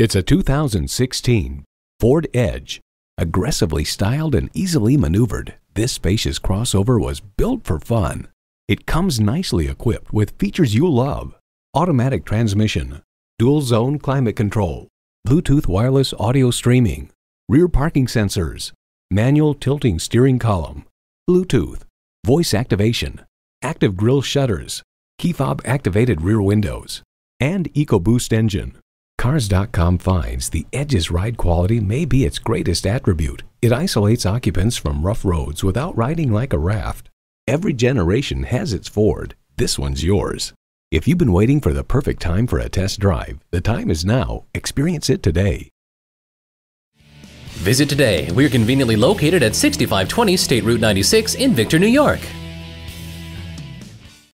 It's a 2016 Ford Edge. Aggressively styled and easily maneuvered, this spacious crossover was built for fun. It comes nicely equipped with features you love. Automatic transmission, dual zone climate control, Bluetooth wireless audio streaming, rear parking sensors, manual tilting steering column, Bluetooth, voice activation, active grille shutters, key fob activated rear windows, and EcoBoost engine. Cars.com finds the Edge's ride quality may be its greatest attribute. It isolates occupants from rough roads without riding like a raft. Every generation has its Ford. This one's yours. If you've been waiting for the perfect time for a test drive, the time is now. Experience it today. Visit today. We are conveniently located at 6520 State Route 96 in Victor, New York.